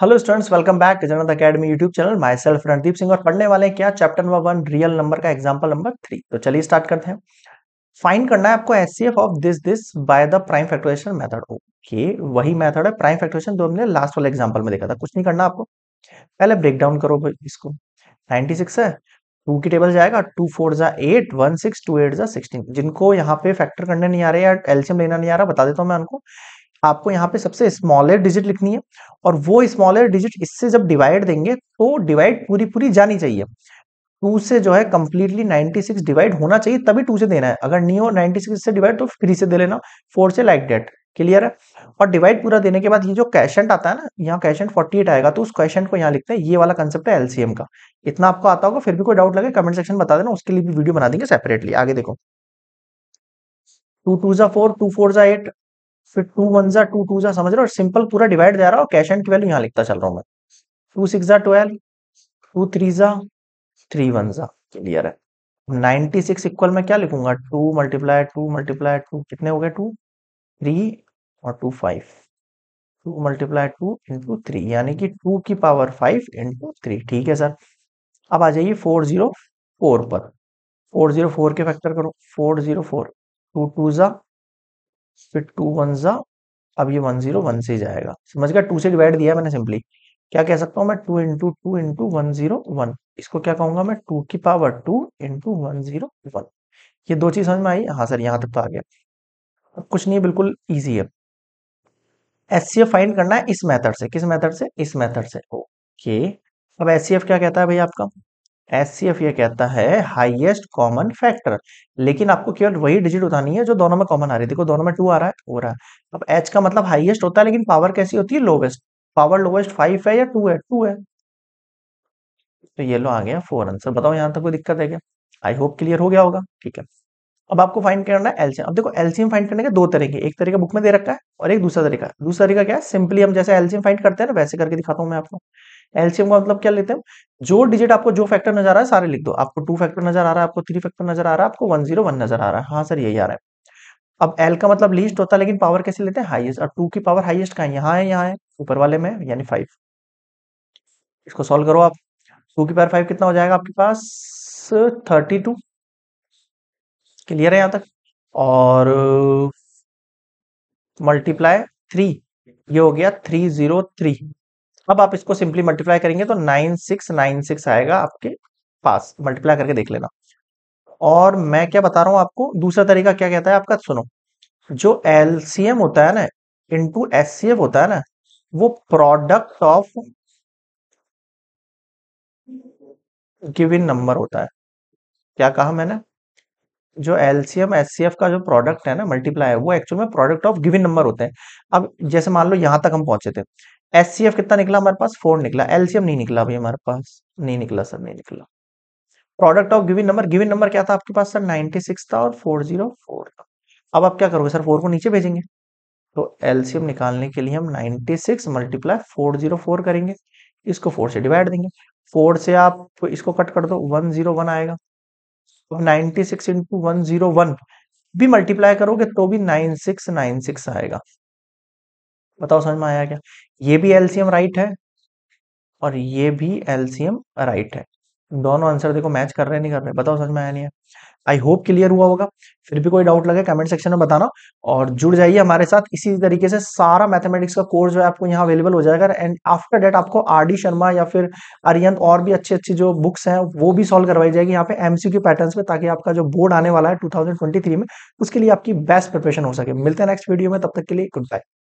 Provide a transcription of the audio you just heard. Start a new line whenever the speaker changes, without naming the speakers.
hello students welcome back Janta academy YouTube channel myself Randeep Singh और पढ़ने वाले हैं क्या chapter number one real number का एग्जांपल नंबर थ्री तो चलिए स्टार्ट करते हैं फाइन करना है आपको HCF of this this by the prime factorisation method okay वही मेथड है प्राइम फैक्टोरेशन जो हमने लास्ट वाले एग्जाम्पल में देखा था कुछ नहीं करना आपको पहले ब्रेक डाउन करो इसको नाइनटी है टू की टेबल जाएगा टू फोर जा eight one six two eight जा सिक्सटीन जिनको यहाँ पे फैक्टर करने नहीं आ रहे या एल्शियम लेना नहीं आ रहा बता देता हूँ मैं उनको आपको यहाँ पे सबसे स्मॉलर डिजिट लिखनी है और वो स्मॉलर डिजिट इससे जब डिवाइड देंगे तो डिवाइड पूरी पूरी जानी चाहिए टू से जो है कंप्लीटली 96 डिवाइड होना चाहिए तभी टू से देना है अगर नहीं हो 96 से डिवाइड तो थ्री से दे लेना फोर से लाइक डेट क्लियर है और डिवाइड पूरा देने के बाद ये जो कैशेंट आता है ना यहाँ कैशेंट फोर्टी आएगा तो उस क्वेश्चन को यहाँ लिखते हैं ये वाला कंसेप्ट है एलसीएम का इतना आपको आता होगा फिर भी कोई डाउट लगे कमेंट सेक्शन बता देना उसके लिए भी वीडियो बना देंगे सेपरेटली आगे देखो टू टू जा फोर टू फोर जा एट फिर टू वन जा टू टू जा समझ रहे हो सिंपल पूरा डिवाइड दे रहा हूँ कैश एंड की वैल्यू यहाँ लिखता चल रहा हूँ मैं टू सिक्स जा ट्वेल्व टू थ्री जा थ्री वन जा क्लियर है नाइनटी सिक्स इक्वल में क्या लिखूंगा two multiply two multiply two कितने हो गए टू थ्री और two five two multiply two into three यानी कि टू की पावर फाइव इंटू थ्री ठीक है सर अब आ जाइए फोर जीरो फोर पर फोर जीरो फोर के फैक्टर करो four zero four two two जा फिर टू वन ज़ा अब ये वन जीरो वन से जाएगा समझ गया टू से डिवाइड दिया मैंने सिंपली क्या कह सकता हूँ मैं two into two into one zero one इसको क्या कहूंगा मैं टू की power two into one zero one ये दो चीज समझ में आई हाँ सर यहाँ तक तो आ गया अब कुछ नहीं बिल्कुल ईजी है एस सी एफ फाइंड करना है इस मेथड से किस मेथड से इस मेथड से ओके अब एस सी एफ क्या कहता है भाई आपका एस सी एफ यह कहता है हाइएस्ट कॉमन फैक्टर लेकिन आपको केवल वही डिजिट उठानी है जो दोनों में कॉमन आ रही है देखो दोनों में टू आ रहा है हो रहा है अब एच का मतलब हाइएस्ट होता है लेकिन पावर कैसी होती है लोवेस्ट पावर लोवेस्ट फाइव है या टू है टू है तो ये लो आ गया फोर आंसर बताओ यहाँ तक कोई दिक्कत है क्या आई होप क्लियर हो गया होगा ठीक है अब आपको फाइंड करना है एलसीएम अब देखो एलसीएम फाइंड करने के दो तरीके एक तरीका बुक में दे रखा है और एक दूसरा तरीका दूसरा तरीका क्या है सिंपली हम जैसे एलसीएम फाइंड करते हैं ना वैसे करके दिखाता हूँ मैं आपको एलसीएम का मतलब क्या लेते हैं जो डिजिट आपको जो फैक्टर नजर आ रहा है सारे लिख दो आपको टू फैक्टर नजर आ रहा है आपको थ्री फैक्टर नजर आ रहा है आपको वन जीरो वन नजर आ रहा है हाँ सर यही आ रहा है अब एल का मतलब लीस्ट होता है लेकिन पावर कैसे लेते हैं हाईएस्ट और टू की पावर हाइएस्ट कहा यहाँ है यहाँ है ऊपर वाले में यानी फाइव इसको सोल्व करो आप टू की पावर फाइव कितना हो जाएगा आपके पास थर्टी टू क्लियर है यहाँ तक और मल्टीप्लाई थ्री ये हो गया थ्री जीरो थ्री अब आप इसको सिंपली मल्टीप्लाई करेंगे तो नाइन सिक्स नाइन सिक्स आएगा आपके पास मल्टीप्लाई करके देख लेना और मैं क्या बता रहा हूं आपको दूसरा तरीका क्या कहता है आपका सुनो जो एल होता है ना इंटू एस होता है ना वो प्रोडक्ट ऑफ गिविन नंबर होता है क्या कहा मैंने जो एलसीएम एससीएफ का जो प्रोडक्ट है ना मल्टीप्लाई है वो एक्चुअल में प्रोडक्ट ऑफ गिविन नंबर होते हैं अब जैसे मान लो यहाँ तक हम पहुंचे थे एससीएफ कितना निकला हमारे पास फोर निकला एलसीएम नहीं निकला अभी हमारे पास नहीं निकला सर नहीं निकला product of given number given number क्या था आपके पास सर नाइनटी सिक्स था और फोर जीरो फोर था अब आप क्या करोगे सर फोर को नीचे भेजेंगे तो एलसीएम निकालने के लिए हम ninety six multiply four zero four करेंगे इसको फोर से डिवाइड देंगे फोर से आप इसको कट कर दो वन जीरो वन आएगा अब तो 96 six into one zero one भी मल्टीप्लाई करोगे तो भी नाइन सिक्स नाइन सिक्स आएगा बताओ समझ में आया क्या ये भी एलसीएम राइट है और ये भी एलसीएम राइट है दोनों आंसर देखो मैच कर रहे नहीं कर रहे बताओ समझ में आया नहीं है आई होप क्लियर हुआ होगा फिर भी कोई डाउट लगे कमेंट सेक्शन में बताना और जुड़ जाइए हमारे साथ इसी तरीके से सारा मैथमेटिक्स का कोर्स जो है आपको यहाँ अवेलेबल हो जाएगा एंड आफ्टर डेट आपको आर डी शर्मा या फिर अरियंत और भी अच्छी अच्छी जो बुक्स हैं वो भी सॉल्व करवाई जाएगी यहाँ पे एमसीक्यू पैटर्न में ताकि आपका जो बोर्ड आने वाला है टू में उसके लिए आपकी बेस्ट प्रिपरेशन हो सके मिलते हैं नेक्स्ट वीडियो में तब तक के लिए गुड बाय